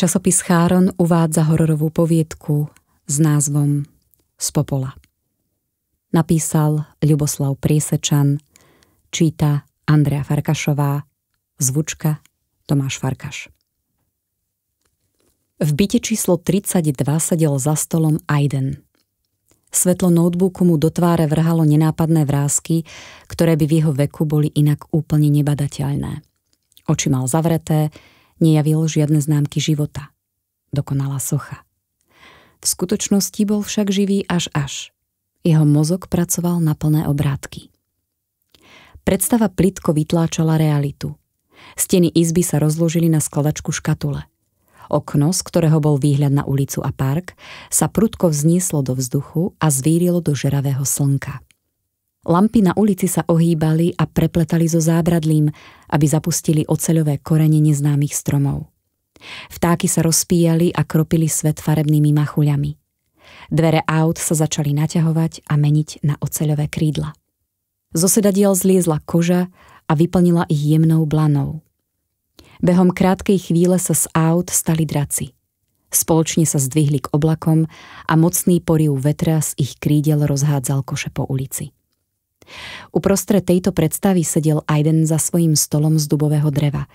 Časopis Cháron uvádza hororovú poviedku s názvom Z popola. Napísal Ľuboslav Priesečan, číta Andrea Farkašová, zvučka Tomáš Farkaš. V byte číslo 32 sedel za stolom Aiden. Svetlo notebooku mu do tváre vrhalo nenápadné vrázky, ktoré by v jeho veku boli inak úplne nebadateľné. Oči mal zavreté, nejavil žiadne známky života. Dokonala socha. V skutočnosti bol však živý až až. Jeho mozog pracoval na plné obrátky. Predstava plitko vytláčala realitu. Steny izby sa rozložili na skladačku škatule. Okno, z ktorého bol výhľad na ulicu a park, sa prudko vznieslo do vzduchu a zvírilo do žeravého slnka. Lampy na ulici sa ohýbali a prepletali so zábradlím, aby zapustili oceľové korene neznámych stromov. Vtáky sa rozpíjali a kropili svet farebnými machuľami. Dvere aut sa začali naťahovať a meniť na oceľové krídla. Zo sedadiel zliezla koža a vyplnila ich jemnou blanou. Behom krátkej chvíle sa z aut stali draci. Spoločne sa zdvihli k oblakom a mocný poriv vetra z ich krídel rozhádzal koše po ulici. Uprostred tejto predstavy sedel Aiden za svojím stolom z dubového dreva.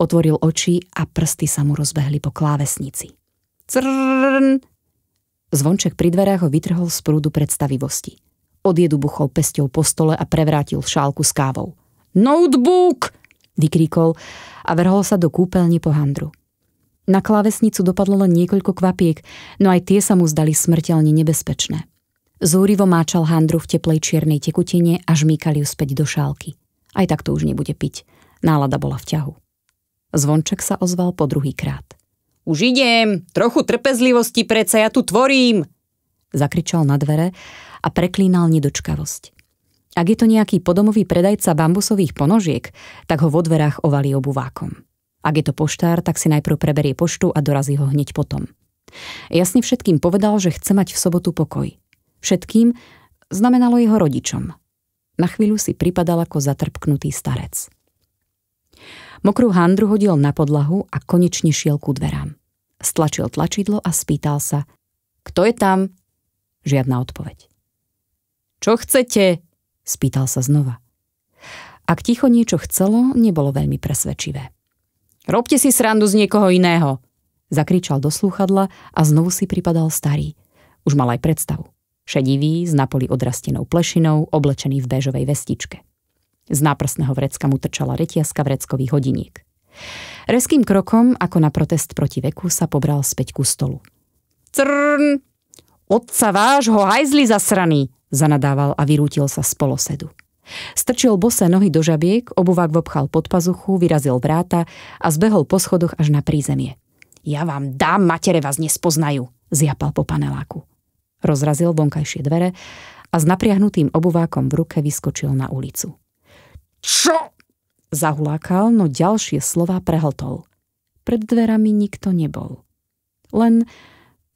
Otvoril oči a prsty sa mu rozbehli po klávesnici. Crrrrn! Zvonček pri dverách ho vytrhol z prúdu predstavivosti. Odjedu buchol pesťou po stole a prevrátil šálku s kávou. Notebook! vykríkol a vrhol sa do kúpeľne po handru. Na klávesnicu dopadlo len niekoľko kvapiek, no aj tie sa mu zdali smrteľne nebezpečné. Zúrivo máčal handru v teplej čiernej tekutine a žmýkal ju späť do šálky. Aj tak to už nebude piť. Nálada bola v ťahu. Zvonček sa ozval po druhý krát. Už idem, trochu trpezlivosti, preca ja tu tvorím, zakričal na dvere a preklínal nedočkavosť. Ak je to nejaký podomový predajca bambusových ponožiek, tak ho vo dverách ovalí obuvákom. Ak je to poštár, tak si najprv preberie poštu a dorazí ho hneď potom. Jasne všetkým povedal, že chce mať v sobotu pokoj. Všetkým znamenalo jeho rodičom. Na chvíľu si pripadal ako zatrpknutý starec. Mokrú handru hodil na podlahu a konečne šiel ku dverám. Stlačil tlačidlo a spýtal sa Kto je tam? Žiadna odpoveď. Čo chcete? Spýtal sa znova. Ak ticho niečo chcelo, nebolo veľmi presvedčivé. Robte si srandu z niekoho iného, zakričal do slúchadla a znovu si pripadal starý. Už mal aj predstavu. Šedivý, s napoli odrastenou plešinou, oblečený v bežovej vestičke. Z náprsného vrecka mu trčala reťazka vreckových hodiniek. Reským krokom, ako na protest proti veku, sa pobral späť ku stolu. Crn! Otca vášho hajzli zasraný! Zanadával a vyrútil sa z polosedu. Strčil bose nohy do žabiek, obuvák vopchal pod pazuchu, vyrazil vráta a zbehol po schodoch až na prízemie. Ja vám dám, matere vás nespoznajú, zjapal po paneláku. Rozrazil vonkajšie dvere a s napriahnutým obuvákom v ruke vyskočil na ulicu. Čo? Zahulákal, no ďalšie slova prehltol. Pred dverami nikto nebol. Len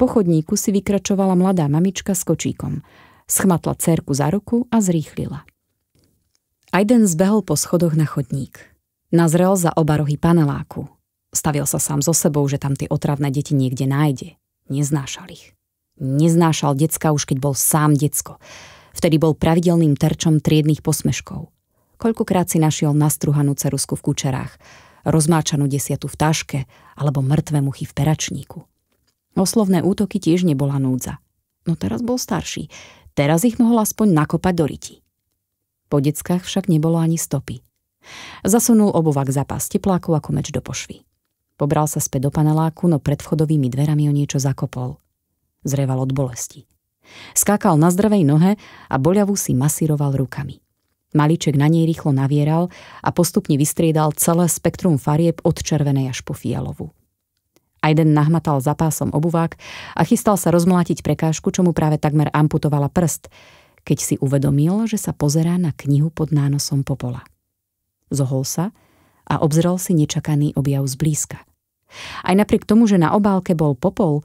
po chodníku si vykračovala mladá mamička s kočíkom. Schmatla cerku za ruku a zrýchlila. Aiden zbehol po schodoch na chodník. Nazrel za oba rohy paneláku. Stavil sa sám so sebou, že tam tie otravné deti niekde nájde. Neznášal ich. Neznášal decka už keď bol sám decko. Vtedy bol pravidelným terčom triedných posmeškov. Koľkokrát si našiel nastruhanú cerusku v kučerách, rozmáčanú desiatu v taške alebo mŕtve muchy v peračníku. Oslovné útoky tiež nebola núdza. No teraz bol starší. Teraz ich mohol aspoň nakopať do riti. Po deckách však nebolo ani stopy. Zasunul obovak za pás teplákov ako meč do pošvy. Pobral sa späť do paneláku, no pred vchodovými dverami o niečo zakopol – Zreval od bolesti. Skákal na zdravej nohe a boľavu si masíroval rukami. Maliček na nej rýchlo navieral a postupne vystriedal celé spektrum farieb od červenej až po fialovú. Aiden nahmatal za pásom obuvák a chystal sa rozmlátiť prekážku, čo mu práve takmer amputovala prst, keď si uvedomil, že sa pozerá na knihu pod nánosom popola. Zohol sa a obzrel si nečakaný objav zblízka. Aj napriek tomu, že na obálke bol popol,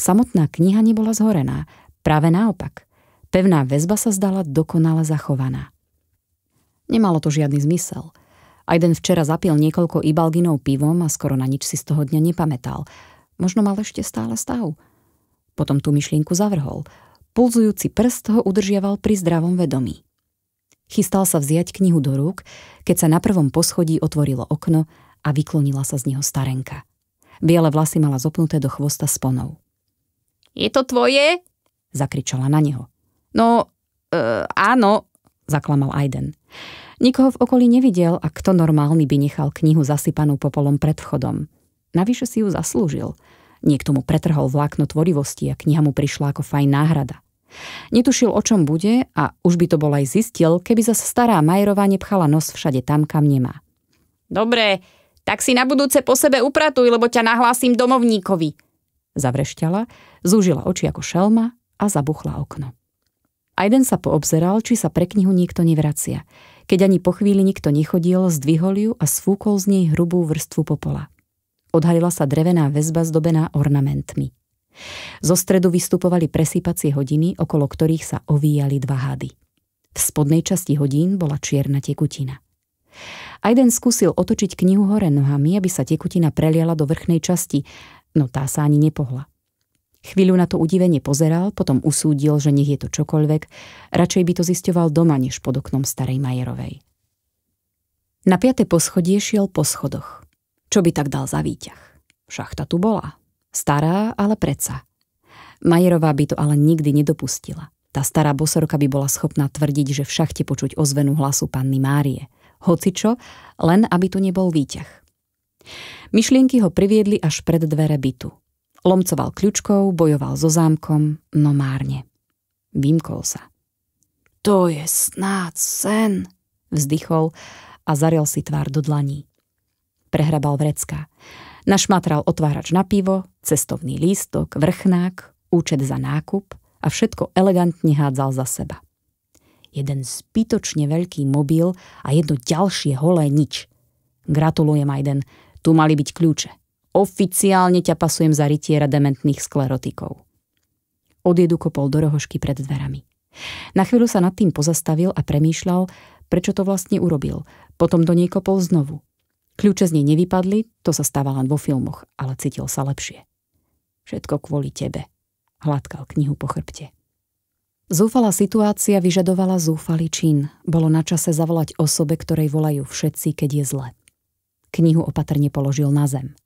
Samotná kniha nebola zhorená, práve naopak. Pevná väzba sa zdala dokonale zachovaná. Nemalo to žiadny zmysel. Aiden včera zapil niekoľko ibalginov pivom a skoro na nič si z toho dňa nepamätal. Možno mal ešte stále stav. Potom tú myšlienku zavrhol. Pulzujúci prst ho udržiaval pri zdravom vedomí. Chystal sa vziať knihu do rúk, keď sa na prvom poschodí otvorilo okno a vyklonila sa z neho starenka. Biele vlasy mala zopnuté do chvosta sponov. Je to tvoje? Zakričala na neho. No, e, áno, zaklamal Aiden. Nikoho v okolí nevidel a kto normálny by nechal knihu zasypanú popolom pred vchodom. Navyše si ju zaslúžil. Niekto mu pretrhol vlákno tvorivosti a kniha mu prišla ako fajn náhrada. Netušil, o čom bude a už by to bol aj zistil, keby zas stará Majerová nepchala nos všade tam, kam nemá. Dobre, tak si na budúce po sebe upratuj, lebo ťa nahlásim domovníkovi, Zavrešťala, zúžila oči ako šelma a zabuchla okno. Aiden sa poobzeral, či sa pre knihu nikto nevracia. Keď ani po chvíli nikto nechodil, zdvihol ju a sfúkol z nej hrubú vrstvu popola. Odhalila sa drevená väzba zdobená ornamentmi. Zo stredu vystupovali presýpacie hodiny, okolo ktorých sa ovíjali dva hady. V spodnej časti hodín bola čierna tekutina. Aiden skúsil otočiť knihu hore nohami, aby sa tekutina preliala do vrchnej časti, no tá sa ani nepohla. Chvíľu na to udivenie pozeral, potom usúdil, že nech je to čokoľvek, radšej by to zisťoval doma, než pod oknom starej Majerovej. Na piate poschodie šiel po schodoch. Čo by tak dal za výťah? Šachta tu bola. Stará, ale predsa. Majerová by to ale nikdy nedopustila. Tá stará bosorka by bola schopná tvrdiť, že v šachte počuť ozvenu hlasu panny Márie. Hocičo, len aby tu nebol výťah. Myšlienky ho priviedli až pred dvere bytu. Lomcoval kľučkou, bojoval so zámkom, no márne. Vymkol sa. To je snáď sen, vzdychol a zarel si tvár do dlaní. Prehrabal vrecka. Našmatral otvárač na pivo, cestovný lístok, vrchnák, účet za nákup a všetko elegantne hádzal za seba. Jeden zbytočne veľký mobil a jedno ďalšie holé nič. Gratulujem Majden, tu mali byť kľúče. Oficiálne ťa pasujem za rytiera dementných sklerotikov. Odjedu kopol do rohošky pred dverami. Na chvíľu sa nad tým pozastavil a premýšľal, prečo to vlastne urobil. Potom do nej kopol znovu. Kľúče z nej nevypadli, to sa stáva len vo filmoch, ale cítil sa lepšie. Všetko kvôli tebe. Hladkal knihu po chrbte. Zúfala situácia vyžadovala zúfalý čin. Bolo na čase zavolať osobe, ktorej volajú všetci, keď je zle. Knihu opatrne položil na zem.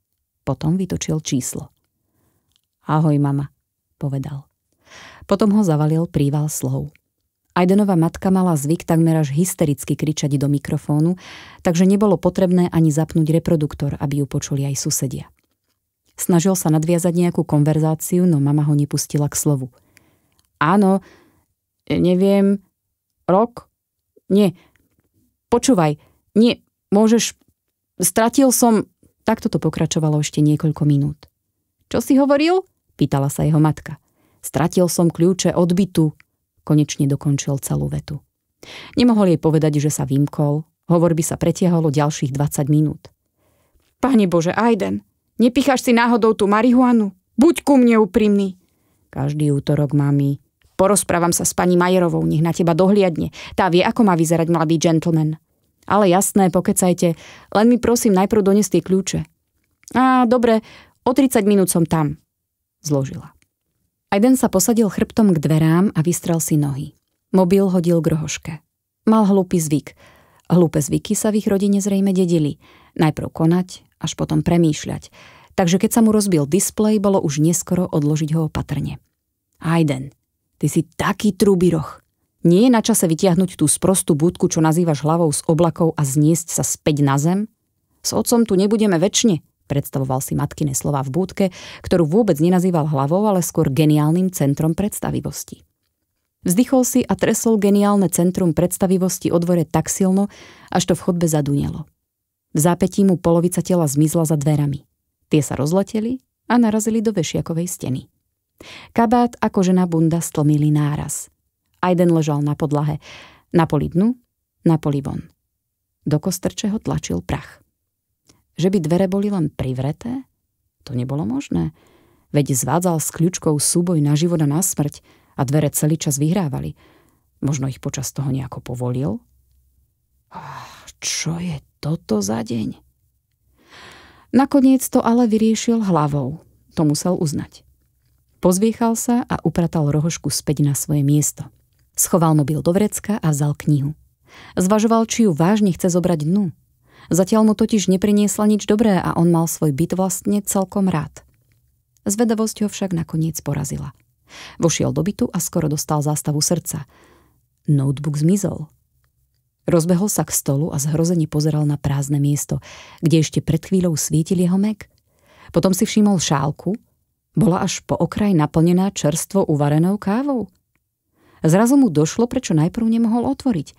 Potom vytočil číslo. Ahoj, mama, povedal. Potom ho zavalil príval slov. Ajdenová matka mala zvyk takmer až hystericky kričať do mikrofónu, takže nebolo potrebné ani zapnúť reproduktor, aby ju počuli aj susedia. Snažil sa nadviazať nejakú konverzáciu, no mama ho nepustila k slovu. Áno, neviem, rok? Nie. Počúvaj, nie, môžeš Stratil som... Takto to pokračovalo ešte niekoľko minút. Čo si hovoril? Pýtala sa jeho matka. Stratil som kľúče od bytu. Konečne dokončil celú vetu. Nemohol jej povedať, že sa vymkol. Hovor by sa pretiahol ďalších 20 minút. Pane Bože, Aiden, nepicháš si náhodou tú marihuanu? Buď ku mne úprimný. Každý útorok, mami. Porozprávam sa s pani Majerovou, nech na teba dohliadne. Tá vie, ako má vyzerať mladý gentleman. Ale jasné, pokecajte, len mi prosím najprv dones tie kľúče. A dobre, o 30 minút som tam, zložila. Aiden sa posadil chrbtom k dverám a vystrel si nohy. Mobil hodil k rohoške. Mal hlúpy zvyk. Hlúpe zvyky sa v ich rodine zrejme dedili. Najprv konať, až potom premýšľať. Takže keď sa mu rozbil displej, bolo už neskoro odložiť ho opatrne. Aiden, ty si taký trúbiroch. Nie je na čase vytiahnuť tú sprostú budku, čo nazývaš hlavou s oblakov a zniesť sa späť na zem? S otcom tu nebudeme väčšine, predstavoval si matkine slova v búdke, ktorú vôbec nenazýval hlavou, ale skôr geniálnym centrom predstavivosti. Vzdychol si a tresol geniálne centrum predstavivosti o dvore tak silno, až to v chodbe zadunelo. V zápetí mu polovica tela zmizla za dverami. Tie sa rozleteli a narazili do vešiakovej steny. Kabát ako žena bunda stlmili náraz – a jeden ležal na podlahe. Na poli dnu, na poli von. Do kostrče ho tlačil prach. Že by dvere boli len privreté? To nebolo možné. Veď zvádzal s kľúčkou súboj na život a na smrť a dvere celý čas vyhrávali. Možno ich počas toho nejako povolil? Čo je toto za deň? Nakoniec to ale vyriešil hlavou. To musel uznať. Pozviechal sa a upratal rohošku späť na svoje miesto. Schoval mobil do vrecka a vzal knihu. Zvažoval, či ju vážne chce zobrať dnu. Zatiaľ mu totiž nepriniesla nič dobré a on mal svoj byt vlastne celkom rád. Zvedavosť ho však nakoniec porazila. Vošiel do bytu a skoro dostal zástavu srdca. Notebook zmizol. Rozbehol sa k stolu a zhrozene pozeral na prázdne miesto, kde ešte pred chvíľou svietil jeho mek. Potom si všimol šálku. Bola až po okraj naplnená čerstvo uvarenou kávou. Zrazu mu došlo, prečo najprv nemohol otvoriť.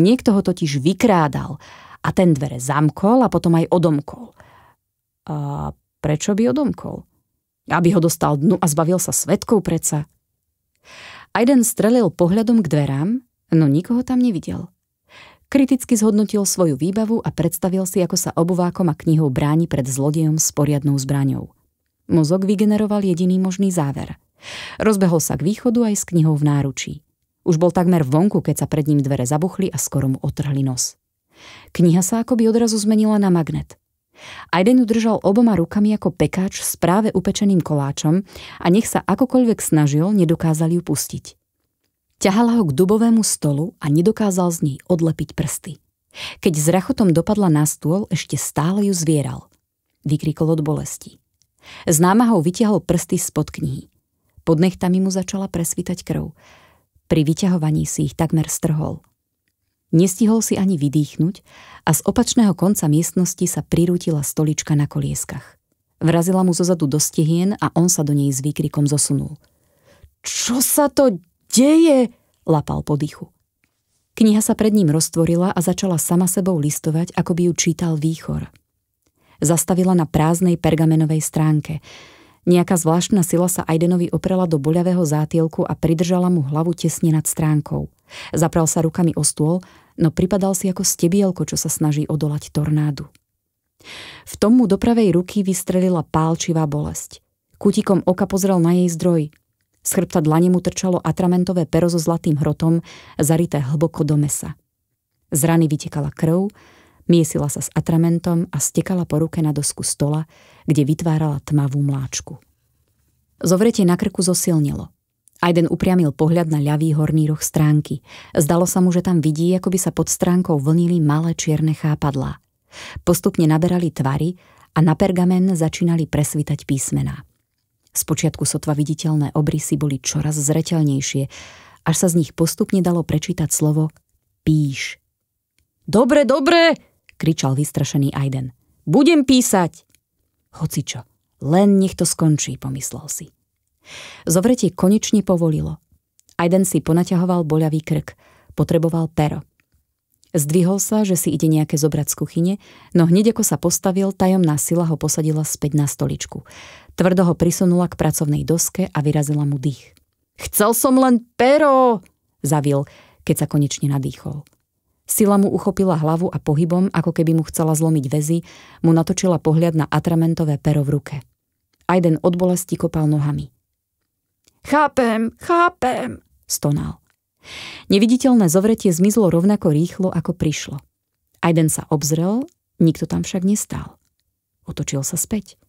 Niekto ho totiž vykrádal a ten dvere zamkol a potom aj odomkol. A prečo by odomkol? Aby ho dostal dnu a zbavil sa svetkov preca. Aiden strelil pohľadom k dverám, no nikoho tam nevidel. Kriticky zhodnotil svoju výbavu a predstavil si, ako sa obuvákom a knihou bráni pred zlodejom s poriadnou zbraňou. Mozog vygeneroval jediný možný záver – Rozbehol sa k východu aj s knihou v náručí. Už bol takmer vonku, keď sa pred ním dvere zabuchli a skoro mu otrhli nos. Kniha sa akoby odrazu zmenila na magnet. Aiden ju držal oboma rukami ako pekáč s práve upečeným koláčom a nech sa akokoľvek snažil, nedokázal ju pustiť. Ťahala ho k dubovému stolu a nedokázal z nej odlepiť prsty. Keď s rachotom dopadla na stôl, ešte stále ju zvieral. Vykrikol od bolesti. Známa ho vytiahol prsty spod knihy. Pod nechtami mu začala presvitať krv. Pri vyťahovaní si ich takmer strhol. Nestihol si ani vydýchnuť a z opačného konca miestnosti sa prirútila stolička na kolieskach. Vrazila mu zozadu do stehien a on sa do nej s výkrikom zosunul. Čo sa to deje? lapal po dýchu. Kniha sa pred ním roztvorila a začala sama sebou listovať, ako by ju čítal výchor. Zastavila na prázdnej pergamenovej stránke – Nejaká zvláštna sila sa Aidenovi oprela do boľavého zátielku a pridržala mu hlavu tesne nad stránkou. Zapral sa rukami o stôl, no pripadal si ako stebielko, čo sa snaží odolať tornádu. V tom mu do pravej ruky vystrelila pálčivá bolesť. Kutikom oka pozrel na jej zdroj. Z chrbta dlane mu trčalo atramentové pero so zlatým hrotom, zarité hlboko do mesa. Z rany vytekala krv, Miesila sa s atramentom a stekala po ruke na dosku stola, kde vytvárala tmavú mláčku. Zovretie na krku zosilnilo. Aiden upriamil pohľad na ľavý horný roh stránky. Zdalo sa mu, že tam vidí, ako by sa pod stránkou vlnili malé čierne chápadlá. Postupne naberali tvary a na pergamen začínali presvitať písmená. Spočiatku sotva viditeľné obrysy boli čoraz zreteľnejšie, až sa z nich postupne dalo prečítať slovo píš. Dobre, dobre, kričal vystrašený Aiden. Budem písať! Hoci čo, len nech to skončí, pomyslel si. Zovretie konečne povolilo. Aiden si ponaťahoval boľavý krk, potreboval pero. Zdvihol sa, že si ide nejaké zobrať z kuchyne, no hneď ako sa postavil, tajomná sila ho posadila späť na stoličku. Tvrdo ho prisunula k pracovnej doske a vyrazila mu dých. Chcel som len pero, zavil, keď sa konečne nadýchol. Sila mu uchopila hlavu a pohybom, ako keby mu chcela zlomiť väzy, mu natočila pohľad na atramentové pero v ruke. Aiden od bolesti kopal nohami. Chápem, chápem, stonal. Neviditeľné zovretie zmizlo rovnako rýchlo, ako prišlo. Aiden sa obzrel, nikto tam však nestál. Otočil sa späť.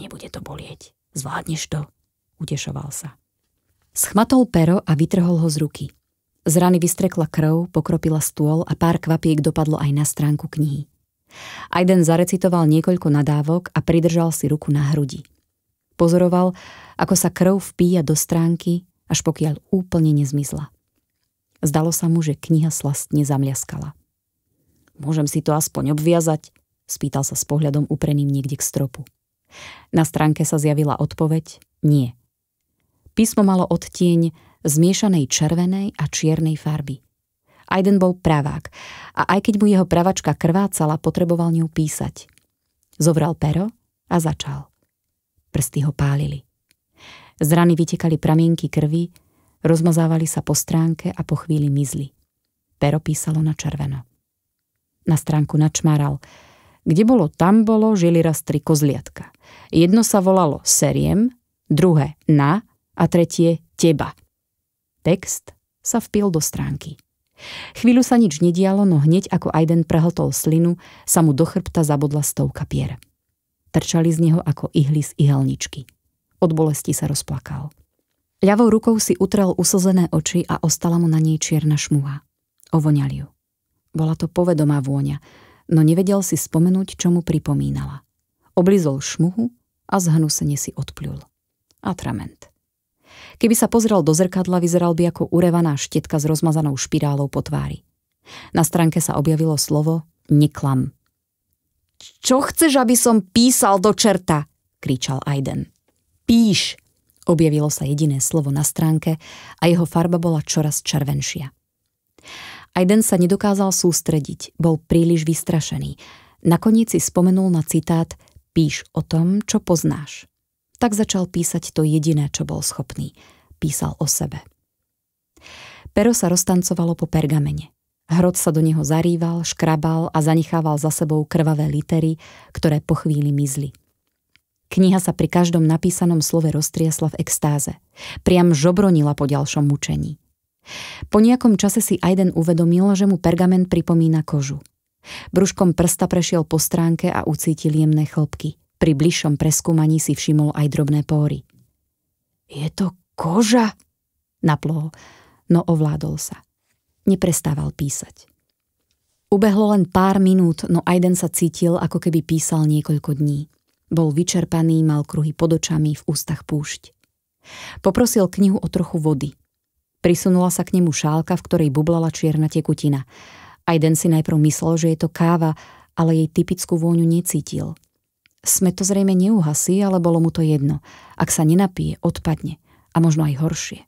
Nebude to bolieť, zvládneš to, utešoval sa. Schmatol pero a vytrhol ho z ruky. Z rany vystrekla krv, pokropila stôl a pár kvapiek dopadlo aj na stránku knihy. Aiden zarecitoval niekoľko nadávok a pridržal si ruku na hrudi. Pozoroval, ako sa krv vpíja do stránky, až pokiaľ úplne nezmizla. Zdalo sa mu, že kniha slastne zamľaskala. Môžem si to aspoň obviazať? Spýtal sa s pohľadom upreným niekde k stropu. Na stránke sa zjavila odpoveď nie. Písmo malo odtieň zmiešanej červenej a čiernej farby. Aiden bol pravák a aj keď mu jeho pravačka krvácala, potreboval ňou písať. Zovral pero a začal. Prsty ho pálili. Z rany vytekali pramienky krvi, rozmazávali sa po stránke a po chvíli mizli. Pero písalo na červeno. Na stránku načmaral. Kde bolo, tam bolo, žili raz tri kozliatka. Jedno sa volalo Seriem, druhé Na a tretie Teba. Text sa vpil do stránky. Chvíľu sa nič nedialo, no hneď ako Aiden prehltol slinu, sa mu do chrbta zabodla stovka pier. Trčali z neho ako ihly z ihelničky. Od bolesti sa rozplakal. Ľavou rukou si utrel usozené oči a ostala mu na nej čierna šmuha. Ovoňal ju. Bola to povedomá vôňa, no nevedel si spomenúť, čo mu pripomínala. Oblizol šmuhu a zhnusene si odplul. Atrament. Keby sa pozrel do zrkadla, vyzeral by ako urevaná štetka s rozmazanou špirálou po tvári. Na stránke sa objavilo slovo neklam. Čo chceš, aby som písal do čerta? kričal Aiden. Píš! Objavilo sa jediné slovo na stránke a jeho farba bola čoraz červenšia. Aiden sa nedokázal sústrediť, bol príliš vystrašený. Nakoniec si spomenul na citát Píš o tom, čo poznáš tak začal písať to jediné, čo bol schopný. Písal o sebe. Pero sa roztancovalo po pergamene. Hrod sa do neho zarýval, škrabal a zanechával za sebou krvavé litery, ktoré po chvíli mizli. Kniha sa pri každom napísanom slove roztriasla v extáze. Priam žobronila po ďalšom mučení. Po nejakom čase si Aiden uvedomil, že mu pergament pripomína kožu. Bruškom prsta prešiel po stránke a ucítil jemné chlopky. Pri bližšom preskúmaní si všimol aj drobné póry. Je to koža? Naplohol, no ovládol sa. Neprestával písať. Ubehlo len pár minút, no Aiden sa cítil, ako keby písal niekoľko dní. Bol vyčerpaný, mal kruhy pod očami, v ústach púšť. Poprosil knihu o trochu vody. Prisunula sa k nemu šálka, v ktorej bublala čierna tekutina. Aiden si najprv myslel, že je to káva, ale jej typickú vôňu necítil. Sme to zrejme neuhasí, ale bolo mu to jedno. Ak sa nenapije, odpadne. A možno aj horšie.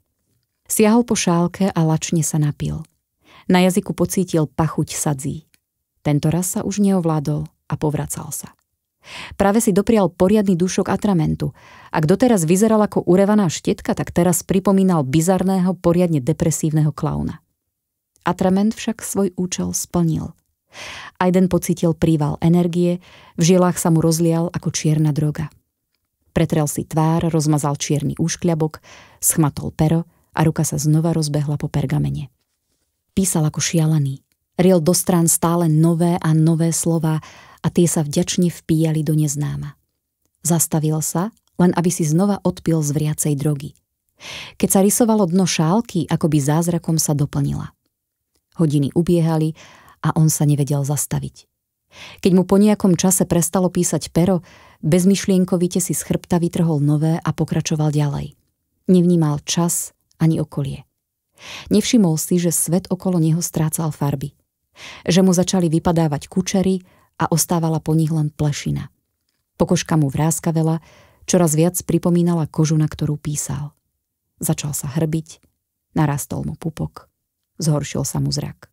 Siahol po šálke a lačne sa napil. Na jazyku pocítil pachuť sadzí. Tento raz sa už neovládol a povracal sa. Práve si doprial poriadny dušok atramentu. Ak doteraz vyzeral ako urevaná štetka, tak teraz pripomínal bizarného, poriadne depresívneho klauna. Atrament však svoj účel splnil – Aiden pocítil príval energie, v žilách sa mu rozlial ako čierna droga. Pretrel si tvár, rozmazal čierny úškľabok, schmatol pero a ruka sa znova rozbehla po pergamene. Písal ako šialený. Riel do strán stále nové a nové slova a tie sa vďačne vpíjali do neznáma. Zastavil sa, len aby si znova odpil z vriacej drogy. Keď sa rysovalo dno šálky, akoby zázrakom sa doplnila. Hodiny ubiehali a on sa nevedel zastaviť. Keď mu po nejakom čase prestalo písať pero, bezmyšlienkovite si z chrbta vytrhol nové a pokračoval ďalej. Nevnímal čas ani okolie. Nevšimol si, že svet okolo neho strácal farby. Že mu začali vypadávať kučery a ostávala po nich len plešina. Pokožka mu vráskavela, čoraz viac pripomínala kožu, na ktorú písal. Začal sa hrbiť, narastol mu pupok, zhoršil sa mu zrak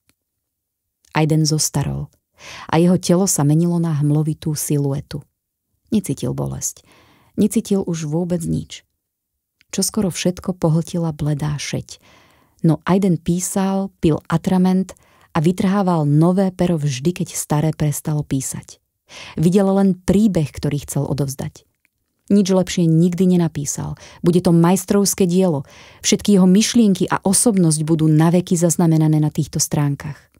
a den zostarol a jeho telo sa menilo na hmlovitú siluetu. Necítil bolesť. Necítil už vôbec nič. Čoskoro všetko pohltila bledá šeť. No Aiden písal, pil atrament a vytrhával nové pero vždy, keď staré prestalo písať. Videl len príbeh, ktorý chcel odovzdať. Nič lepšie nikdy nenapísal. Bude to majstrovské dielo. Všetky jeho myšlienky a osobnosť budú naveky zaznamenané na týchto stránkach.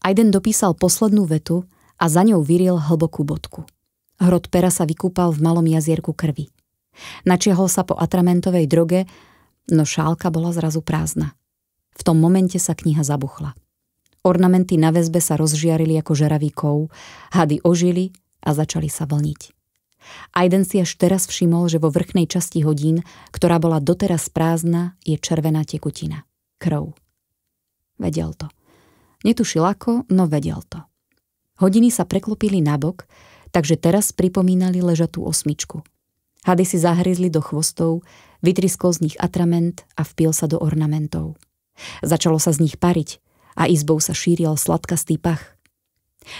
Aiden dopísal poslednú vetu a za ňou vyriel hlbokú bodku. Hrot pera sa vykúpal v malom jazierku krvi. Načiahol sa po atramentovej droge, no šálka bola zrazu prázdna. V tom momente sa kniha zabuchla. Ornamenty na väzbe sa rozžiarili ako žeravíkov, hady ožili a začali sa vlniť. Aiden si až teraz všimol, že vo vrchnej časti hodín, ktorá bola doteraz prázdna, je červená tekutina. Krv. Vedel to. Netušil ako, no vedel to. Hodiny sa preklopili nabok, takže teraz pripomínali ležatú osmičku. Hady si zahryzli do chvostov, vytriskol z nich atrament a vpil sa do ornamentov. Začalo sa z nich pariť a izbou sa šíril sladkastý pach.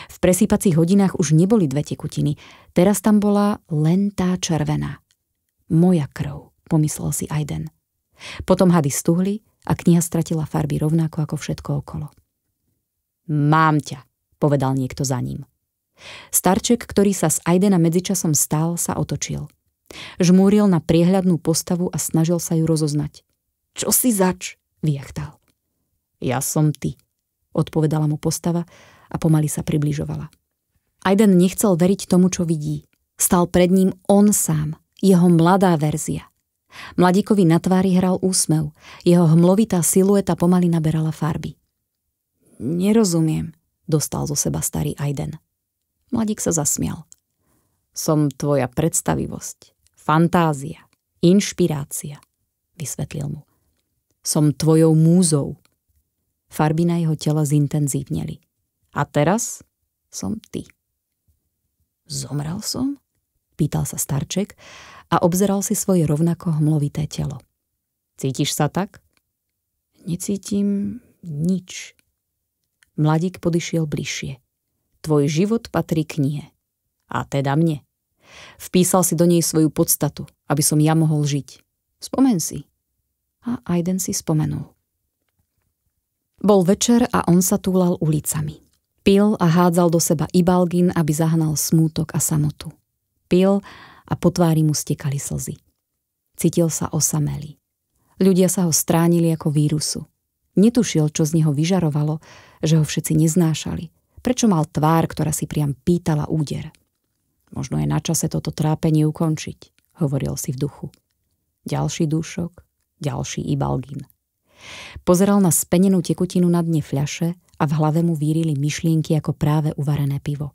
V presýpacích hodinách už neboli dve tekutiny, teraz tam bola len tá červená. Moja krv, pomyslel si Aiden. Potom hady stuhli a kniha stratila farby rovnako ako všetko okolo. Mám ťa, povedal niekto za ním. Starček, ktorý sa z Aidena medzičasom stál, sa otočil. Žmúril na priehľadnú postavu a snažil sa ju rozoznať. Čo si zač? vyjachtal. Ja som ty, odpovedala mu postava a pomaly sa približovala. Aiden nechcel veriť tomu, čo vidí. Stal pred ním on sám, jeho mladá verzia. Mladíkovi na tvári hral úsmev, jeho hmlovitá silueta pomaly naberala farby. Nerozumiem, dostal zo seba starý Aiden. Mladík sa zasmial. Som tvoja predstavivosť, fantázia, inšpirácia, vysvetlil mu. Som tvojou múzou. Farby na jeho tela zintenzívneli. A teraz som ty. Zomrel som? Pýtal sa starček a obzeral si svoje rovnako hmlovité telo. Cítiš sa tak? Necítim nič, Mladík podišiel bližšie. Tvoj život patrí knihe. A teda mne. Vpísal si do nej svoju podstatu, aby som ja mohol žiť. Spomen si. A Aiden si spomenul. Bol večer a on sa túlal ulicami. Pil a hádzal do seba ibalgin, aby zahnal smútok a samotu. Pil a po tvári mu stekali slzy. Cítil sa osamelý. Ľudia sa ho stránili ako vírusu. Netušil, čo z neho vyžarovalo, že ho všetci neznášali. Prečo mal tvár, ktorá si priam pýtala úder? Možno je na čase toto trápenie ukončiť, hovoril si v duchu. Ďalší dušok, ďalší i balgín. Pozeral na spenenú tekutinu na dne fľaše a v hlave mu vírili myšlienky ako práve uvarené pivo.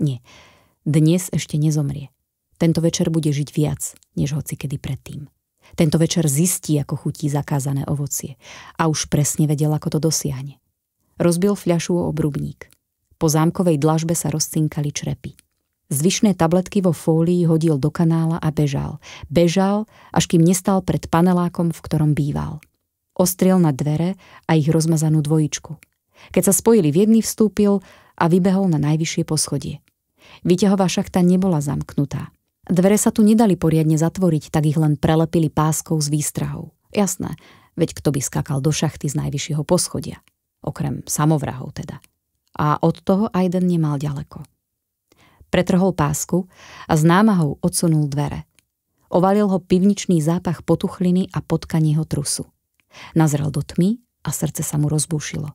Nie, dnes ešte nezomrie. Tento večer bude žiť viac, než hoci kedy predtým. Tento večer zistí, ako chutí zakázané ovocie. A už presne vedel, ako to dosiahne. Rozbil fľašu o obrubník. Po zámkovej dlažbe sa rozcinkali črepy. Zvyšné tabletky vo fólii hodil do kanála a bežal. Bežal, až kým nestal pred panelákom, v ktorom býval. Ostriel na dvere a ich rozmazanú dvojičku. Keď sa spojili v jedný, vstúpil a vybehol na najvyššie poschodie. Vyťahová šachta nebola zamknutá. Dvere sa tu nedali poriadne zatvoriť, tak ich len prelepili páskou s výstrahou. Jasné, veď kto by skakal do šachty z najvyššieho poschodia. Okrem samovrahov teda. A od toho Aiden nemal ďaleko. Pretrhol pásku a s námahou odsunul dvere. Ovalil ho pivničný zápach potuchliny a potkanieho trusu. Nazrel do tmy a srdce sa mu rozbúšilo.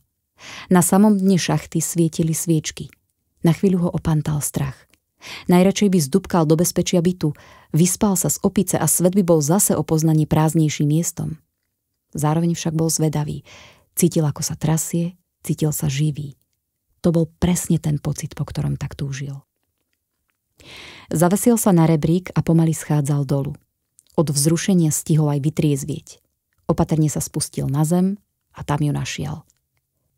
Na samom dne šachty svietili sviečky. Na chvíľu ho opantal strach. Najradšej by zdubkal do bezpečia bytu, vyspal sa z opice a svet by bol zase o poznaní prázdnejším miestom. Zároveň však bol zvedavý. Cítil, ako sa trasie, cítil sa živý. To bol presne ten pocit, po ktorom tak túžil. Zavesil sa na rebrík a pomaly schádzal dolu. Od vzrušenia stihol aj vytriezvieť. Opatrne sa spustil na zem a tam ju našiel.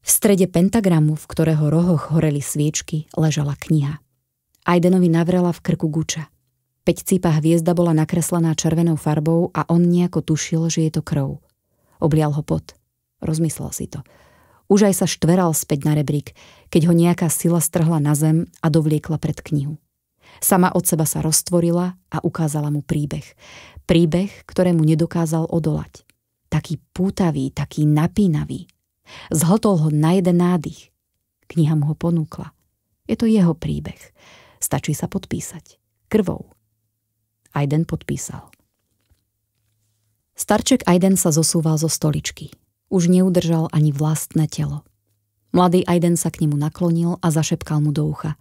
V strede pentagramu, v ktorého rohoch horeli sviečky, ležala kniha – Aidenovi navrela v krku guča. cípa hviezda bola nakreslená červenou farbou a on nejako tušil, že je to krv. Oblial ho pot. Rozmyslel si to. Už aj sa štveral späť na rebrík, keď ho nejaká sila strhla na zem a dovliekla pred knihu. Sama od seba sa roztvorila a ukázala mu príbeh. Príbeh, ktorému nedokázal odolať. Taký pútavý, taký napínavý. Zhltol ho na jeden nádych. Kniha mu ho ponúkla. Je to jeho príbeh. Stačí sa podpísať. Krvou. Aiden podpísal. Starček Aiden sa zosúval zo stoličky. Už neudržal ani vlastné telo. Mladý Aiden sa k nemu naklonil a zašepkal mu do ucha.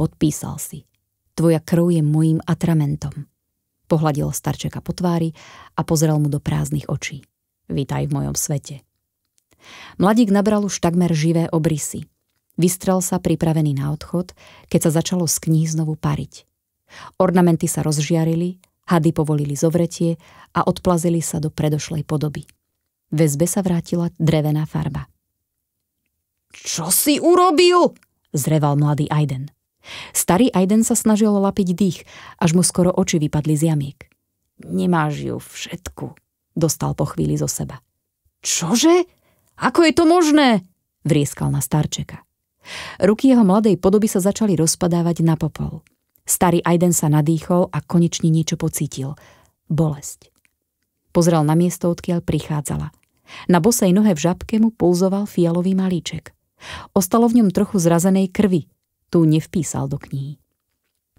Podpísal si. Tvoja krv je mojím atramentom. Pohladil starčeka po tvári a pozrel mu do prázdnych očí. Vítaj v mojom svete. Mladík nabral už takmer živé obrysy. Vystrel sa pripravený na odchod, keď sa začalo z kníh znovu pariť. Ornamenty sa rozžiarili, hady povolili zovretie a odplazili sa do predošlej podoby. Vezbe sa vrátila drevená farba. Čo si urobil? zreval mladý Aiden. Starý Aiden sa snažil lapiť dých, až mu skoro oči vypadli z jamiek. Nemáš ju všetku, dostal po chvíli zo seba. Čože? Ako je to možné? vrieskal na starčeka. Ruky jeho mladej podoby sa začali rozpadávať na popol. Starý Aiden sa nadýchol a konečne niečo pocítil. Bolesť. Pozrel na miesto, odkiaľ prichádzala. Na bosej nohe v žabke mu pulzoval fialový malíček. Ostalo v ňom trochu zrazenej krvi. Tu nevpísal do knihy.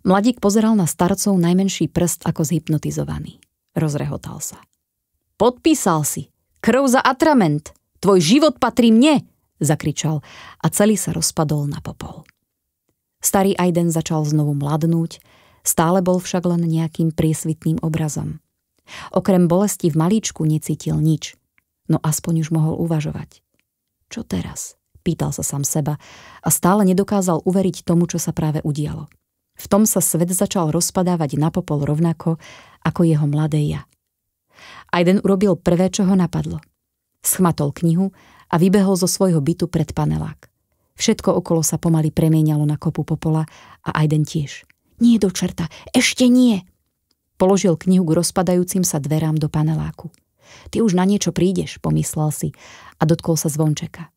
Mladík pozeral na starcov najmenší prst ako zhypnotizovaný. Rozrehotal sa. Podpísal si. Krv za atrament. Tvoj život patrí mne zakričal a celý sa rozpadol na popol. Starý Aiden začal znovu mladnúť, stále bol však len nejakým priesvitným obrazom. Okrem bolesti v malíčku necítil nič, no aspoň už mohol uvažovať. Čo teraz? Pýtal sa sám seba a stále nedokázal uveriť tomu, čo sa práve udialo. V tom sa svet začal rozpadávať na popol rovnako ako jeho mladé ja. Aiden urobil prvé, čo ho napadlo. Schmatol knihu a vybehol zo svojho bytu pred panelák. Všetko okolo sa pomaly premienalo na kopu popola a Aiden tiež. Nie do čerta, ešte nie! Položil knihu k rozpadajúcim sa dverám do paneláku. Ty už na niečo prídeš, pomyslel si a dotkol sa zvončeka.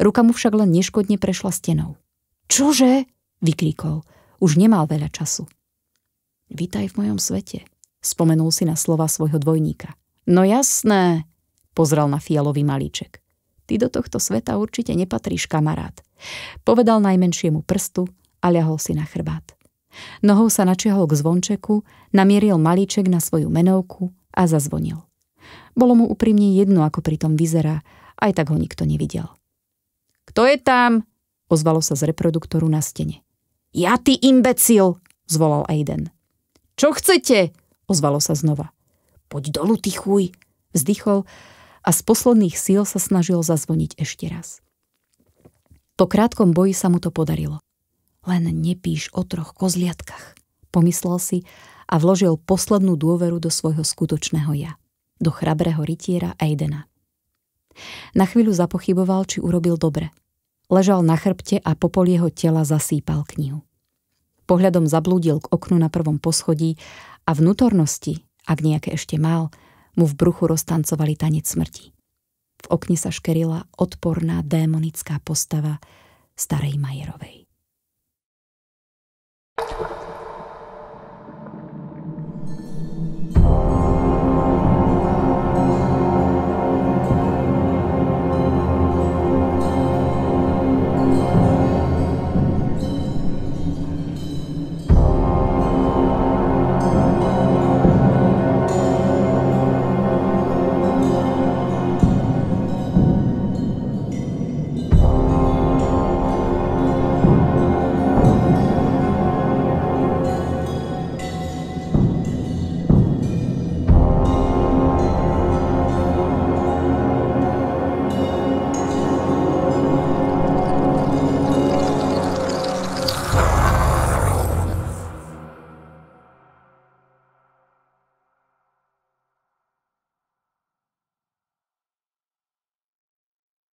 Ruka mu však len neškodne prešla stenou. Čože? vykríkol. Už nemal veľa času. Vítaj v mojom svete, spomenul si na slova svojho dvojníka. No jasné, pozrel na fialový malíček ty do tohto sveta určite nepatríš, kamarát. Povedal najmenšiemu prstu a ľahol si na chrbát. Nohou sa načiahol k zvončeku, namieril malíček na svoju menovku a zazvonil. Bolo mu úprimne jedno, ako pri tom vyzerá, aj tak ho nikto nevidel. Kto je tam? ozvalo sa z reproduktoru na stene. Ja ty imbecil, zvolal Aiden. Čo chcete? ozvalo sa znova. Poď dolu, ty chuj, vzdychol a z posledných síl sa snažil zazvoniť ešte raz. Po krátkom boji sa mu to podarilo. Len nepíš o troch kozliatkach, pomyslel si a vložil poslednú dôveru do svojho skutočného ja, do chrabrého rytiera Aidena. Na chvíľu zapochyboval, či urobil dobre. Ležal na chrbte a popol jeho tela zasýpal knihu. Pohľadom zablúdil k oknu na prvom poschodí a vnútornosti, ak nejaké ešte mal, mu v bruchu roztancovali tanec smrti. V okne sa škerila odporná démonická postava starej Majerovej.